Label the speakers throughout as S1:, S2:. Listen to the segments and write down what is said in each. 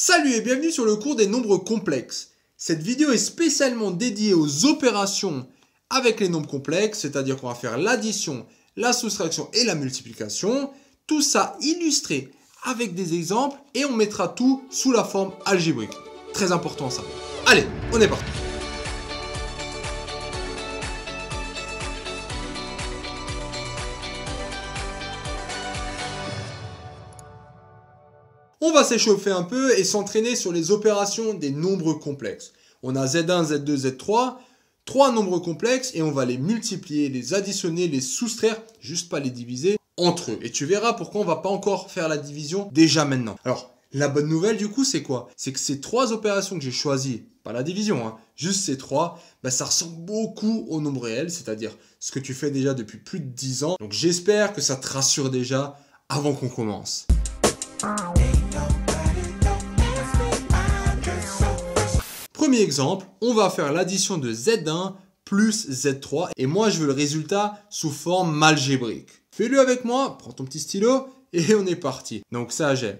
S1: Salut et bienvenue sur le cours des nombres complexes. Cette vidéo est spécialement dédiée aux opérations avec les nombres complexes, c'est-à-dire qu'on va faire l'addition, la soustraction et la multiplication. Tout ça illustré avec des exemples et on mettra tout sous la forme algébrique. Très important ça. Allez, on est parti On va s'échauffer un peu et s'entraîner sur les opérations des nombres complexes. On a Z1, Z2, Z3, trois nombres complexes et on va les multiplier, les additionner, les soustraire, juste pas les diviser entre eux. Et tu verras pourquoi on va pas encore faire la division déjà maintenant. Alors, la bonne nouvelle du coup, c'est quoi C'est que ces trois opérations que j'ai choisies, pas la division, hein, juste ces trois, bah, ça ressemble beaucoup au nombre réel, c'est-à-dire ce que tu fais déjà depuis plus de dix ans. Donc j'espère que ça te rassure déjà avant qu'on commence. premier exemple, on va faire l'addition de Z1 plus Z3 et moi je veux le résultat sous forme algébrique. Fais-le avec moi, prends ton petit stylo et on est parti. Donc ça j'ai.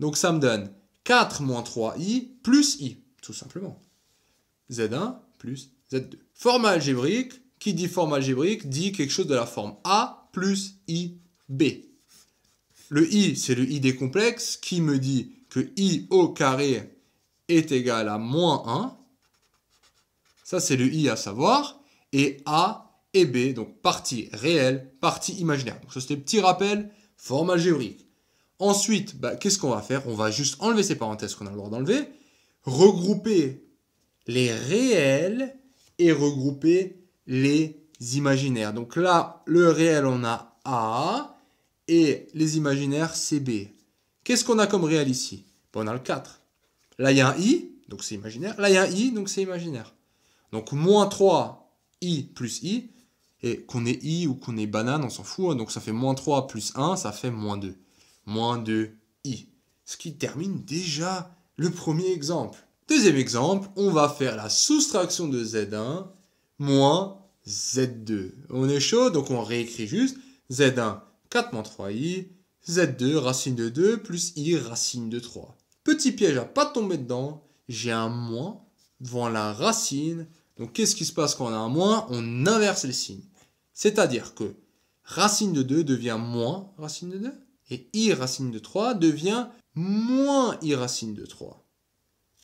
S1: Donc ça me donne 4 moins 3i plus i, tout simplement. Z1 plus Z2. Forme algébrique, qui dit forme algébrique dit quelque chose de la forme A plus IB. Le i, c'est le i des complexes qui me dit que i au carré est égal à moins 1. Ça, c'est le i à savoir. Et a et b, donc partie réelle, partie imaginaire. Donc, ça, c'était petit rappel, forme algébrique. Ensuite, bah, qu'est-ce qu'on va faire On va juste enlever ces parenthèses qu'on a le droit d'enlever, regrouper les réels et regrouper les imaginaires. Donc là, le réel, on a A et les imaginaires, c'est B. Qu'est-ce qu'on a comme réel ici On a le 4. Là, il y a un i, donc c'est imaginaire. Là, il y a un i, donc c'est imaginaire. Donc moins 3 i plus i, et qu'on ait i ou qu'on ait banane, on s'en fout. Hein. donc ça fait moins 3 plus 1, ça fait moins 2. Moins 2 i. Ce qui termine déjà le premier exemple. Deuxième exemple, on va faire la soustraction de z1 moins z2. On est chaud, donc on réécrit juste z1, 4 moins 3i, z2 racine de 2 plus i racine de 3. Petit piège à pas tomber dedans, j'ai un moins devant la racine. Donc qu'est-ce qui se passe quand on a un moins On inverse les signes. C'est-à-dire que racine de 2 devient moins racine de 2 et i racine de 3 devient moins i racine de 3.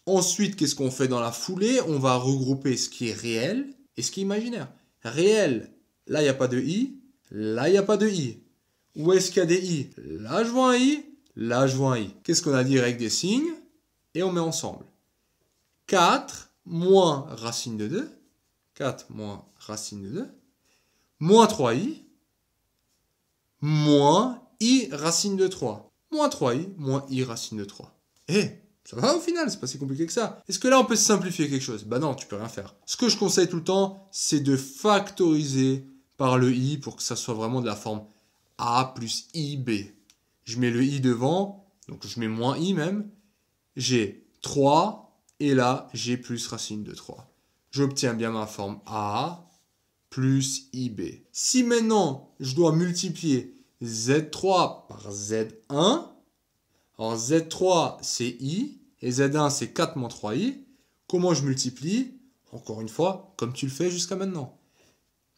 S1: Ensuite, qu'est-ce qu'on fait dans la foulée On va regrouper ce qui est réel et ce qui est imaginaire. Réel, là il n'y a pas de i, là il n'y a pas de i. Où est-ce qu'il y a des i Là je vois un i, Là, je vois un i. Qu'est-ce qu'on a dit avec des signes Et on met ensemble. 4 moins racine de 2. 4 moins racine de 2. Moins 3i. Moins i racine de 3. Moins 3i, moins i racine de 3. Eh, ça va au final, c'est pas si compliqué que ça. Est-ce que là on peut simplifier quelque chose Bah non, tu peux rien faire. Ce que je conseille tout le temps, c'est de factoriser par le i pour que ça soit vraiment de la forme a plus ib je mets le i devant, donc je mets moins i même, j'ai 3, et là, j'ai plus racine de 3. J'obtiens bien ma forme a plus ib. Si maintenant, je dois multiplier z3 par z1, alors z3 c'est i, et z1 c'est 4 moins 3i, comment je multiplie Encore une fois, comme tu le fais jusqu'à maintenant.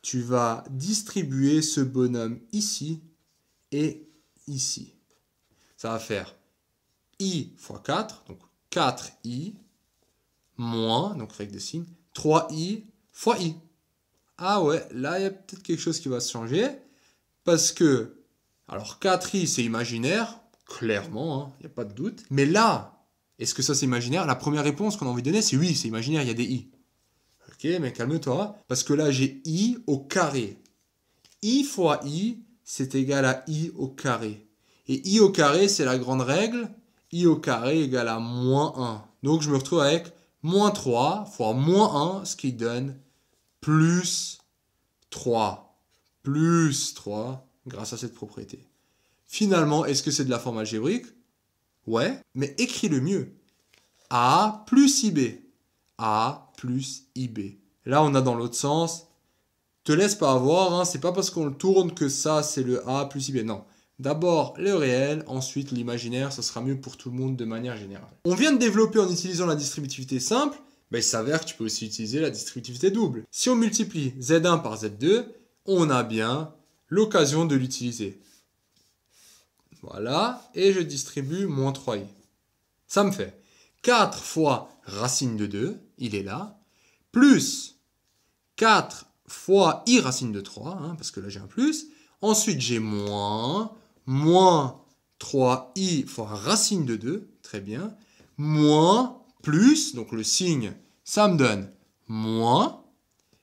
S1: Tu vas distribuer ce bonhomme ici et ici ça va faire i fois 4, donc 4i moins, donc règle des signes, 3i fois i. Ah ouais, là, il y a peut-être quelque chose qui va se changer, parce que, alors 4i, c'est imaginaire, clairement, hein, il n'y a pas de doute, mais là, est-ce que ça c'est imaginaire La première réponse qu'on a envie de donner, c'est oui, c'est imaginaire, il y a des i. Ok, mais calme-toi, parce que là, j'ai i au carré. i fois i, c'est égal à i au carré. Et i au carré, c'est la grande règle. i au carré égale à moins 1. Donc je me retrouve avec moins 3 fois moins 1, ce qui donne plus 3. Plus 3 grâce à cette propriété. Finalement, est-ce que c'est de la forme algébrique Ouais, mais écris-le mieux. A plus IB. A plus IB. Là, on a dans l'autre sens. Te laisse pas avoir, hein. c'est pas parce qu'on le tourne que ça, c'est le A plus IB. Non, D'abord le réel, ensuite l'imaginaire, ça sera mieux pour tout le monde de manière générale. On vient de développer en utilisant la distributivité simple, mais il s'avère que tu peux aussi utiliser la distributivité double. Si on multiplie Z1 par Z2, on a bien l'occasion de l'utiliser. Voilà, et je distribue moins 3i. Ça me fait 4 fois racine de 2, il est là, plus 4 fois i racine de 3, hein, parce que là j'ai un plus, ensuite j'ai moins moins 3i fois racine de 2, très bien, moins plus, donc le signe, ça me donne moins,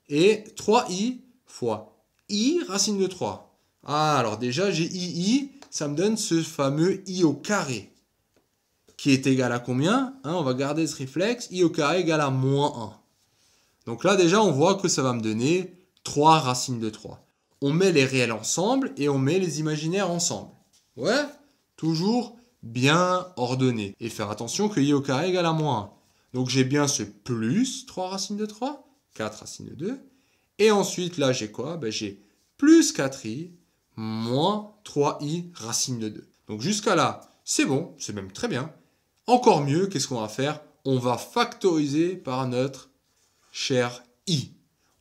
S1: et 3i fois i racine de 3. Ah, alors déjà, j'ai ii, ça me donne ce fameux i au carré, qui est égal à combien hein, On va garder ce réflexe, i au carré égal à moins 1. Donc là, déjà, on voit que ça va me donner 3 racines de 3. On met les réels ensemble et on met les imaginaires ensemble. Ouais, toujours bien ordonné. Et faire attention que i au carré égale à moins 1. Donc j'ai bien ce plus 3 racines de 3, 4 racines de 2. Et ensuite, là, j'ai quoi ben, J'ai plus 4i moins 3i racine de 2. Donc jusqu'à là, c'est bon, c'est même très bien. Encore mieux, qu'est-ce qu'on va faire On va factoriser par notre cher i.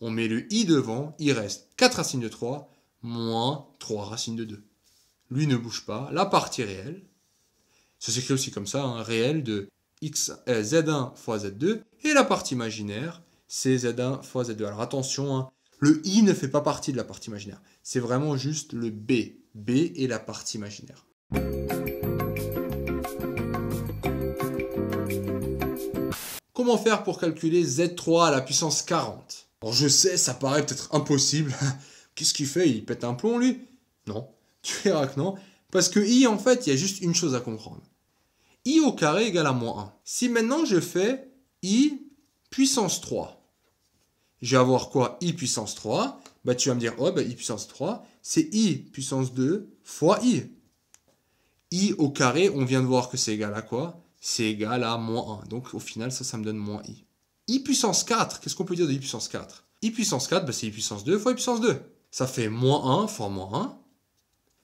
S1: On met le i devant, il reste 4 racines de 3 moins 3 racines de 2 lui ne bouge pas, la partie réelle, ça s'écrit aussi comme ça, un hein, réel de X, euh, Z1 fois Z2, et la partie imaginaire, c'est Z1 fois Z2. Alors attention, hein, le I ne fait pas partie de la partie imaginaire, c'est vraiment juste le B. B est la partie imaginaire. Comment faire pour calculer Z3 à la puissance 40 Alors je sais, ça paraît peut-être impossible. Qu'est-ce qu'il fait Il pète un plomb, lui Non, tu verras que non, parce que i, en fait, il y a juste une chose à comprendre. i au carré égale à moins 1. Si maintenant je fais i puissance 3, je vais avoir quoi i puissance 3 bah, Tu vas me dire, oh, bah, i puissance 3, c'est i puissance 2 fois i. i au carré, on vient de voir que c'est égal à quoi C'est égal à moins 1. Donc au final, ça, ça me donne moins i. i puissance 4, qu'est-ce qu'on peut dire de i puissance 4 i puissance 4, bah, c'est i puissance 2 fois i puissance 2. Ça fait moins 1 fois moins 1,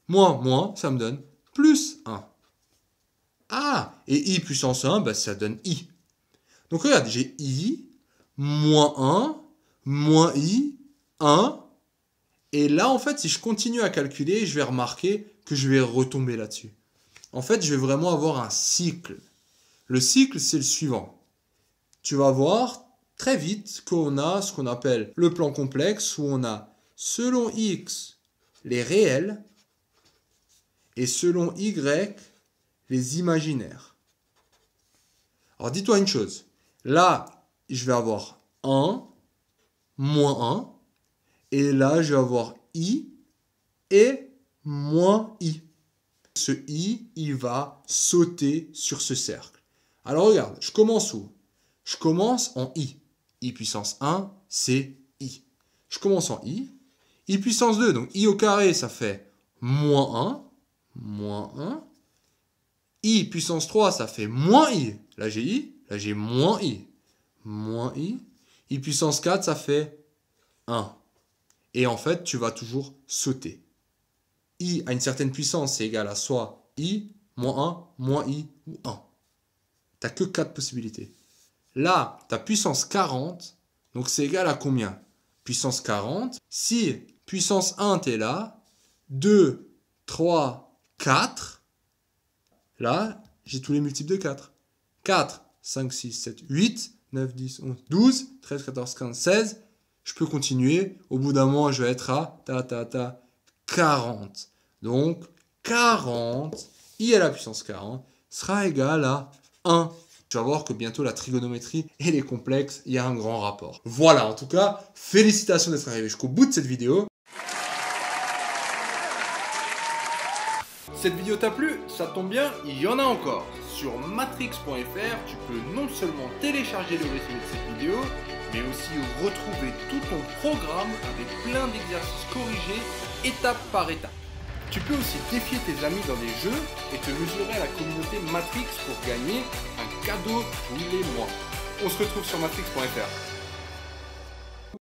S1: Moins, moins, ça me donne plus 1. Ah, et i puissance 1, bah, ça donne i. Donc regarde, j'ai i, moins 1, moins i, 1. Et là, en fait, si je continue à calculer, je vais remarquer que je vais retomber là-dessus. En fait, je vais vraiment avoir un cycle. Le cycle, c'est le suivant. Tu vas voir très vite qu'on a ce qu'on appelle le plan complexe, où on a, selon x, les réels, et selon Y, les imaginaires. Alors dis-toi une chose. Là, je vais avoir 1, moins 1, et là, je vais avoir I et moins I. Ce I, il va sauter sur ce cercle. Alors regarde, je commence où Je commence en I. I puissance 1, c'est I. Je commence en I. I puissance 2, donc I au carré, ça fait moins 1 moins 1. i puissance 3, ça fait moins i. Là, j'ai i. Là, j'ai moins i. Moins i. i puissance 4, ça fait 1. Et en fait, tu vas toujours sauter. i à une certaine puissance, c'est égal à soit i, moins 1, moins i ou 1. Tu n'as que 4 possibilités. Là, ta puissance 40, donc c'est égal à combien Puissance 40. Si puissance 1, es là, 2, 3, 4. Là, j'ai tous les multiples de 4. 4, 5, 6, 7, 8, 9, 10, 11, 12, 13, 14, 15, 16. Je peux continuer. Au bout d'un moment, je vais être à ta, ta, ta, 40. Donc, 40, i à la puissance 40, sera égal à 1. Tu vas voir que bientôt la trigonométrie et les complexes, il y a un grand rapport. Voilà, en tout cas, félicitations d'être arrivé jusqu'au bout de cette vidéo. Cette vidéo t'a plu Ça tombe bien, il y en a encore. Sur matrix.fr, tu peux non seulement télécharger le résumé de cette vidéo, mais aussi retrouver tout ton programme avec plein d'exercices corrigés étape par étape. Tu peux aussi défier tes amis dans des jeux et te mesurer à la communauté Matrix pour gagner un cadeau tous les mois. On se retrouve sur matrix.fr.